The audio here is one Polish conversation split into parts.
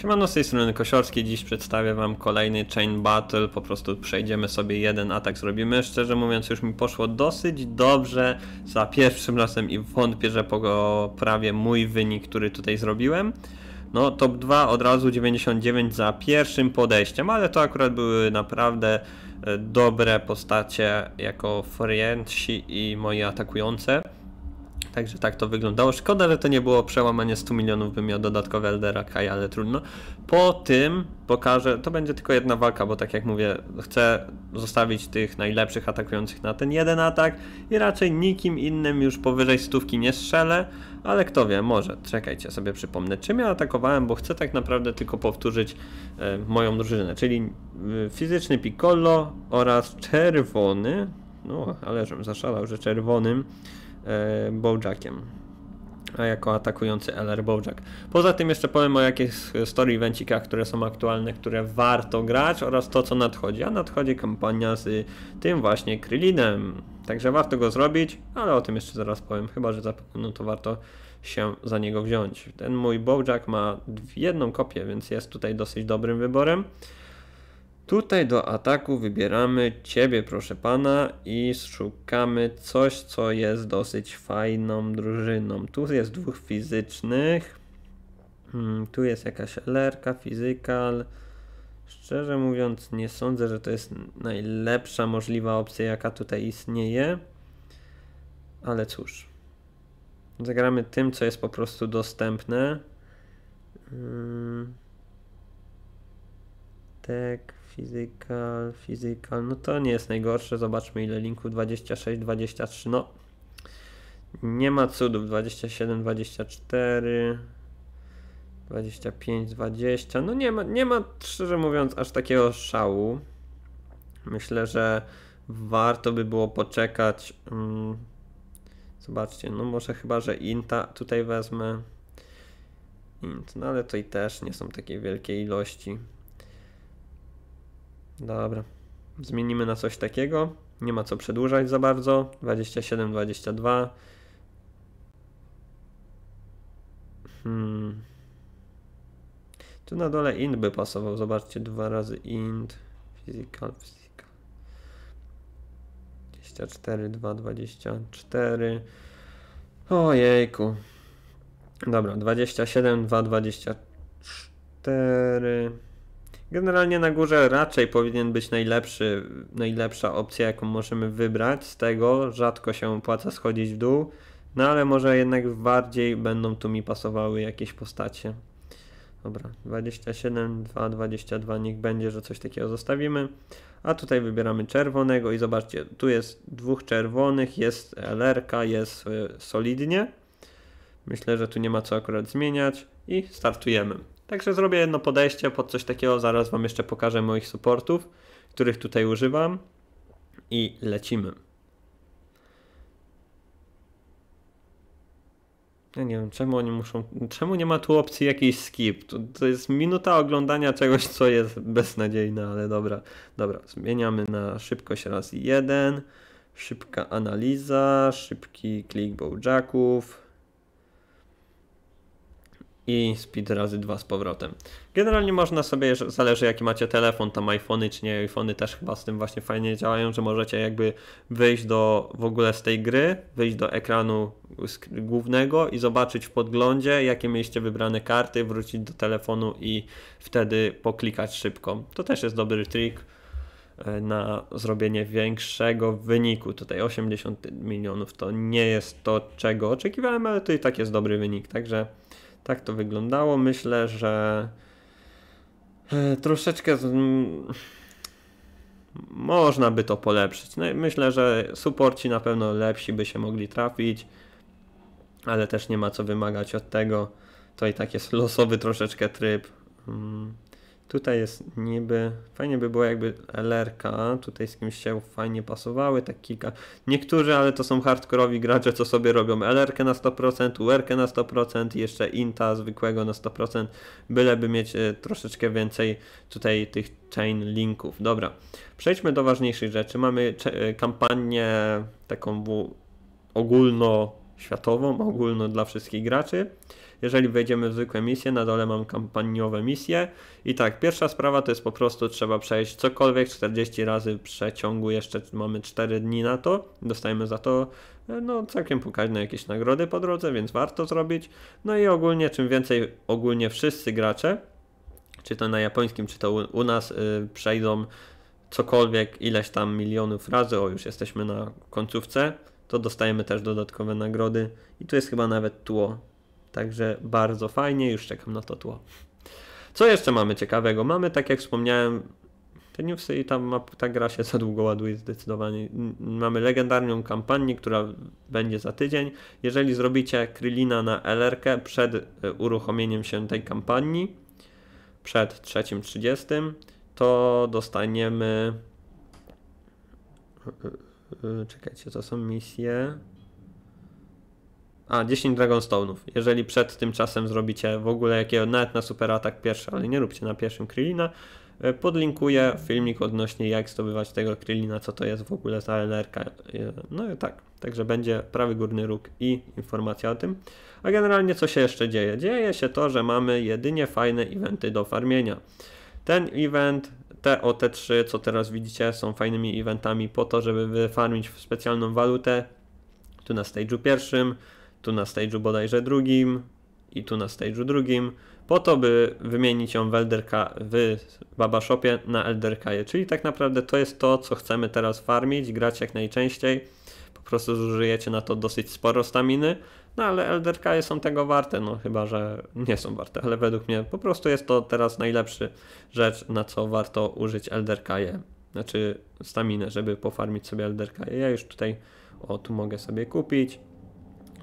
Siemano, z tej strony Kosiorski. Dziś przedstawię Wam kolejny Chain Battle. Po prostu przejdziemy sobie jeden atak, zrobimy. Szczerze mówiąc, już mi poszło dosyć dobrze za pierwszym razem i wątpię, że poprawię mój wynik, który tutaj zrobiłem. No, top 2 od razu 99 za pierwszym podejściem, ale to akurat były naprawdę e, dobre postacie jako Friendsi i moje atakujące. Także tak to wyglądało. Szkoda, że to nie było przełamanie 100 milionów, bym miał dodatkowe Eldera Kai, ale trudno. Po tym pokażę, to będzie tylko jedna walka, bo tak jak mówię, chcę zostawić tych najlepszych atakujących na ten jeden atak i raczej nikim innym już powyżej stówki nie strzelę, ale kto wie, może. Czekajcie, sobie przypomnę, czym ja atakowałem, bo chcę tak naprawdę tylko powtórzyć e, moją drużynę, czyli e, fizyczny Piccolo oraz czerwony, no, ale żebym zaszalał, że czerwonym E, Bojackiem jako atakujący LR Bojack. Poza tym jeszcze powiem o jakichś story eventikach, które są aktualne, które warto grać oraz to co nadchodzi, a nadchodzi kampania z tym właśnie Krylinem. Także warto go zrobić, ale o tym jeszcze zaraz powiem, chyba że no to warto się za niego wziąć. Ten mój Bojack ma jedną kopię, więc jest tutaj dosyć dobrym wyborem. Tutaj do ataku wybieramy Ciebie, proszę Pana, i szukamy coś, co jest dosyć fajną drużyną. Tu jest dwóch fizycznych. Hmm, tu jest jakaś lerka, fizykal. Szczerze mówiąc, nie sądzę, że to jest najlepsza możliwa opcja, jaka tutaj istnieje. Ale cóż. Zagramy tym, co jest po prostu dostępne. Hmm. Tak. Physical, physical, no to nie jest najgorsze. Zobaczmy ile linków 26, 23, no nie ma cudów. 27, 24, 25, 20, no nie ma, nie ma szczerze mówiąc aż takiego szału. Myślę, że warto by było poczekać. Mm, zobaczcie, no może chyba, że Inta tutaj wezmę. Int, no ale to i też nie są takiej wielkiej ilości. Dobra. Zmienimy na coś takiego. Nie ma co przedłużać za bardzo. 27, 22. Hmm. Tu na dole int by pasował. Zobaczcie, dwa razy int. Physical, physical. 24, 2, 24. Ojejku. Dobra, 27, 2, 24. Generalnie na górze raczej powinien być najlepszy, najlepsza opcja, jaką możemy wybrać z tego. Rzadko się opłaca schodzić w dół, no ale może jednak bardziej będą tu mi pasowały jakieś postacie. Dobra, 27, 2, 22, niech będzie, że coś takiego zostawimy. A tutaj wybieramy czerwonego i zobaczcie, tu jest dwóch czerwonych, jest lr jest e, solidnie. Myślę, że tu nie ma co akurat zmieniać i startujemy. Także zrobię jedno podejście pod coś takiego, zaraz Wam jeszcze pokażę moich supportów, których tutaj używam i lecimy. Ja nie wiem, czemu oni muszą. Czemu nie ma tu opcji jakiś skip? To, to jest minuta oglądania czegoś, co jest beznadziejne, ale dobra. Dobra, zmieniamy na szybkość raz jeden. Szybka analiza, szybki klik bowjacków, i speed razy 2 z powrotem. Generalnie można sobie, zależy jaki macie telefon, tam iPhony czy nie, iPhony też chyba z tym właśnie fajnie działają, że możecie jakby wyjść do w ogóle z tej gry, wyjść do ekranu głównego i zobaczyć w podglądzie, jakie mieliście wybrane karty, wrócić do telefonu i wtedy poklikać szybko. To też jest dobry trik e, na zrobienie większego wyniku. Tutaj 80 milionów to nie jest to, czego oczekiwałem, ale to i tak jest dobry wynik, także tak to wyglądało. Myślę, że e, troszeczkę z... można by to polepszyć. No myślę, że suporci na pewno lepsi by się mogli trafić, ale też nie ma co wymagać od tego. To i tak jest losowy troszeczkę tryb. Mm. Tutaj jest niby, fajnie by było jakby LRK, tutaj z kimś się fajnie pasowały, tak kilka. Niektórzy, ale to są hardkorowi gracze, co sobie robią LRK na 100%, URK na 100% i jeszcze INTA zwykłego na 100%, byleby mieć e, troszeczkę więcej tutaj tych chain linków. Dobra, przejdźmy do ważniejszych rzeczy. Mamy e, kampanię taką ogólnoświatową, ogólno dla wszystkich graczy. Jeżeli wejdziemy w zwykłe misje, na dole mam kampaniowe misje. I tak, pierwsza sprawa to jest po prostu trzeba przejść cokolwiek 40 razy w przeciągu, jeszcze mamy 4 dni na to, dostajemy za to e, no całkiem pokaźne jakieś nagrody po drodze, więc warto zrobić. No i ogólnie, czym więcej, ogólnie wszyscy gracze, czy to na japońskim, czy to u, u nas, yy, przejdą cokolwiek ileś tam milionów razy, o już jesteśmy na końcówce, to dostajemy też dodatkowe nagrody i tu jest chyba nawet tło Także bardzo fajnie, już czekam na to tło. Co jeszcze mamy ciekawego? Mamy, tak jak wspomniałem, te newsy i tam ta gra się za długo ładuje zdecydowanie. Mamy legendarną kampanię, która będzie za tydzień. Jeżeli zrobicie Krylina na LRK przed e, uruchomieniem się tej kampanii, przed 3.30, to dostaniemy... E, e, czekajcie, to są misje. A, 10 Dragonstone'ów. Jeżeli przed tym czasem zrobicie w ogóle jakiego, nawet na super atak pierwszy, ale nie róbcie na pierwszym Krillina, e, podlinkuję filmik odnośnie jak zdobywać tego Krillina, co to jest w ogóle za LRK. E, no i tak, także będzie prawy górny róg i informacja o tym. A generalnie co się jeszcze dzieje? Dzieje się to, że mamy jedynie fajne eventy do farmienia. Ten event, te OT3, co teraz widzicie, są fajnymi eventami po to, żeby wyfarmić specjalną walutę. Tu na stage'u pierwszym, tu na stage'u bodajże drugim i tu na stage'u drugim, po to, by wymienić ją w, LDRK, w Shopie na LDRKie. Czyli tak naprawdę to jest to, co chcemy teraz farmić, grać jak najczęściej. Po prostu zużyjecie na to dosyć sporo staminy, no ale LDRKie są tego warte, no chyba, że nie są warte, ale według mnie po prostu jest to teraz najlepsza rzecz, na co warto użyć LDRKie. Znaczy staminę, żeby pofarmić sobie LDRKie. Ja już tutaj, o tu mogę sobie kupić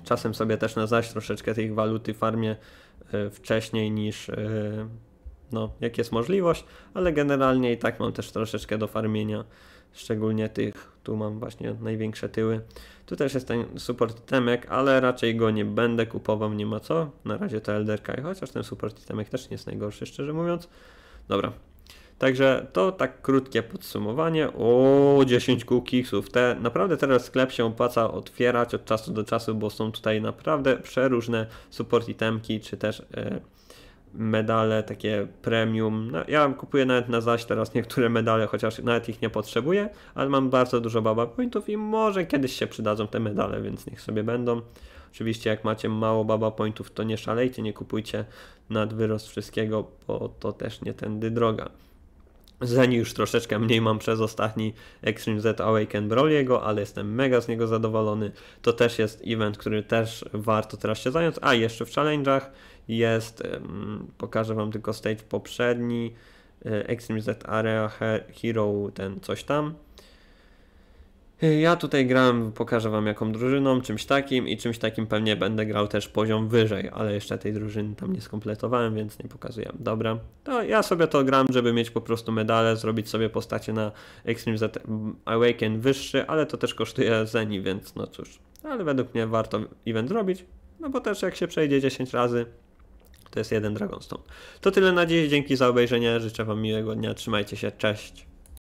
czasem sobie też na zaś troszeczkę tej waluty farmie wcześniej niż e, no, jak jest możliwość, ale generalnie i tak mam też troszeczkę do farmienia, szczególnie tych, tu mam właśnie największe tyły. Tu też jest ten support temek, ale raczej go nie będę kupował, nie ma co. Na razie to LDRK, chociaż ten support temek też nie jest najgorszy, szczerze mówiąc. Dobra, Także to tak krótkie podsumowanie. O, 10 cookiesów. Te, naprawdę teraz sklep się opłaca otwierać od czasu do czasu, bo są tutaj naprawdę przeróżne support itemki, czy też e, medale takie premium. No, ja kupuję nawet na zaś teraz niektóre medale, chociaż nawet ich nie potrzebuję, ale mam bardzo dużo baba pointów i może kiedyś się przydadzą te medale, więc niech sobie będą. Oczywiście jak macie mało baba pointów, to nie szalejcie, nie kupujcie nadwyrost wszystkiego, bo to też nie tędy droga. Zeni już troszeczkę mniej mam przez ostatni Extreme Z Awaken Broliego, ale jestem mega z niego zadowolony. To też jest event, który też warto teraz się zająć. A jeszcze w challenge'ach jest, pokażę Wam tylko stage poprzedni, e, Extreme Z Area Hero, ten coś tam. Y, ja tutaj grałem, pokażę wam jaką drużyną, czymś takim i czymś takim pewnie będę grał też poziom wyżej, ale jeszcze tej drużyny tam nie skompletowałem, więc nie pokazuję. Dobra, to ja sobie to gram, żeby mieć po prostu medale, zrobić sobie postacie na Extreme Z Awaken wyższy, ale to też kosztuje Zeni, więc no cóż. Ale według mnie warto event zrobić, no bo też jak się przejdzie 10 razy, to jest jeden Dragonstone. To tyle na dziś, dzięki za obejrzenie, życzę wam miłego dnia, trzymajcie się, cześć!